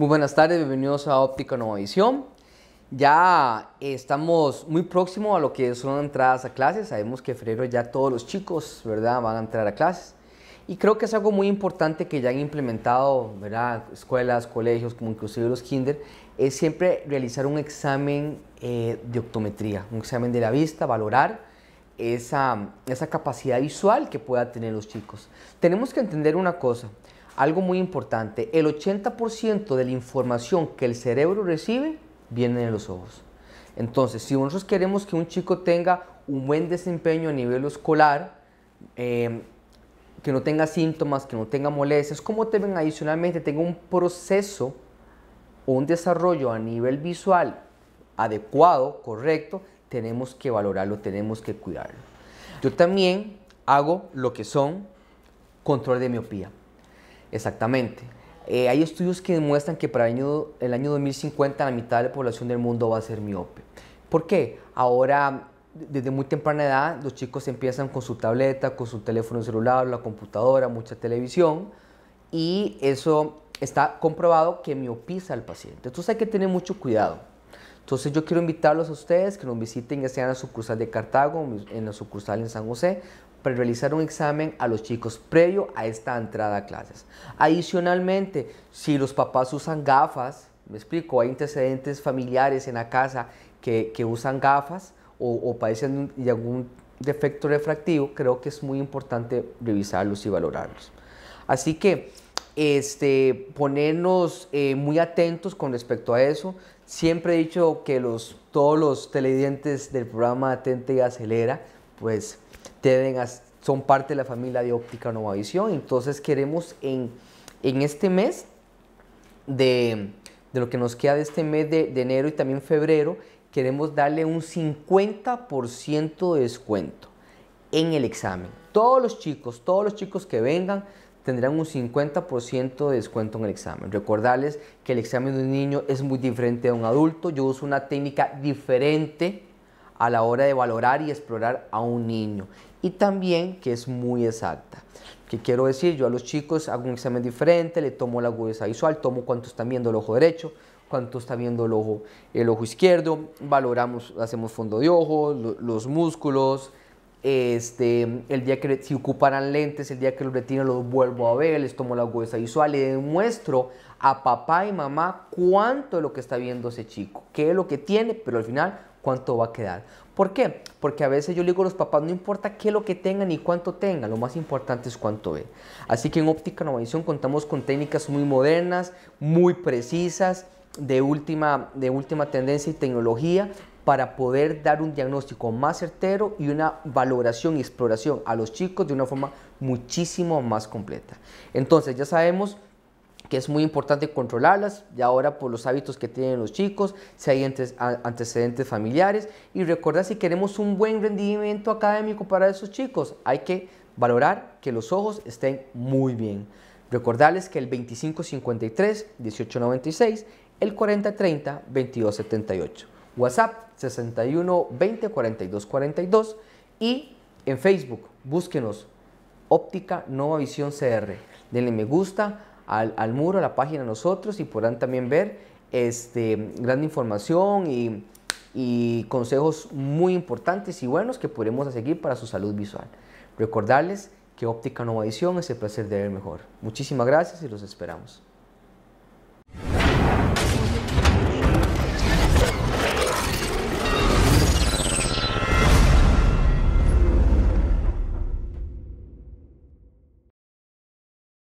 Muy buenas tardes, bienvenidos a Óptica Nueva Visión. Ya estamos muy próximos a lo que son entradas a clases. Sabemos que en febrero ya todos los chicos, ¿verdad?, van a entrar a clases. Y creo que es algo muy importante que ya han implementado, ¿verdad?, escuelas, colegios, como inclusive los kinder, es siempre realizar un examen eh, de optometría, un examen de la vista, valorar esa, esa capacidad visual que pueda tener los chicos. Tenemos que entender una cosa algo muy importante, el 80% de la información que el cerebro recibe viene de los ojos. Entonces, si nosotros queremos que un chico tenga un buen desempeño a nivel escolar, em, que no tenga síntomas, que no tenga molestias, como también adicionalmente tenga un proceso o un desarrollo a nivel visual adecuado, correcto, tenemos que valorarlo, tenemos que cuidarlo. Yo también hago lo que son control de miopía. Exactamente. Eh, hay estudios que demuestran que para el año, 2050 la mitad de la población del mundo va a ser miope. ¿Por qué? Ahora, desde muy temprana edad, los chicos empiezan con su tableta, con su teléfono celular, la computadora, mucha televisión, y eso está comprobado que miopiza al paciente. Entonces hay que tener mucho cuidado. Entonces yo quiero invitarlos a ustedes que nos visiten ya sea en la sucursal de Cartago, en la sucursal en San José para realizar un examen a los chicos previo a esta entrada a clases. Adicionalmente, si los papás usan gafas, me explico, hay antecedentes familiares en la casa que, usan gafas o, padecen de algún defecto refractivo, creo que es muy importante revisarlos y valorarlos. Así que este, ponernos eh, muy atentos con respecto a eso. Siempre he dicho que los, todos los televidentes del programa Atente y Acelera, pues son parte de la familia de Óptica Visión. Entonces queremos en, este mes de, lo que nos queda de este mes de, de enero y también febrero, queremos darle un 50% de descuento en el examen. Todos los chicos, todos los chicos que vengan tendrán un 50% de descuento en el examen. Recordarles que el examen de un niño es muy diferente a un adulto. Yo uso una técnica diferente a la hora de valorar y explorar a un niño y también que es muy exacta. ¿Qué quiero decir? Yo a los chicos hago un examen diferente, le tomo la agudeza visual, tomo cuánto están viendo el ojo derecho, cuánto está viendo el ojo, izquierdo, valoramos, hacemos fondo de ojos los músculos, este, el día que si ocuparan lentes, el día que los retiro los vuelvo a ver, les tomo la agudeza visual, y demuestro a papá y mamá cuánto es lo que está viendo ese chico, qué es lo que tiene, pero al final cuánto va a quedar. ¿Por qué? Porque a veces yo le digo a los papás, no importa qué es lo que tengan y cuánto tengan, lo más importante es cuánto ven. Así que en óptica normalización contamos con técnicas muy modernas, muy precisas, de última, de última tendencia y tecnología para poder dar un diagnóstico más certero y una valoración y exploración a los chicos de una forma muchísimo más completa. Entonces ya sabemos que es muy importante controlarlas, y ahora por los hábitos que tienen los chicos, si hay antecedentes familiares, y recordar si queremos un buen rendimiento académico para esos chicos, hay que valorar que los ojos estén muy bien. Recordarles que el 2553-1896, el 4030-2278, WhatsApp 6120-4242 y en Facebook búsquenos Óptica Nova Visión CR. Denle me gusta, al, muro, a la página nosotros y podrán también ver este, gran información y, consejos muy importantes y buenos que podremos seguir para su salud visual. Recordarles que Óptica Nova Edición es el placer de ver mejor. Muchísimas gracias y los esperamos.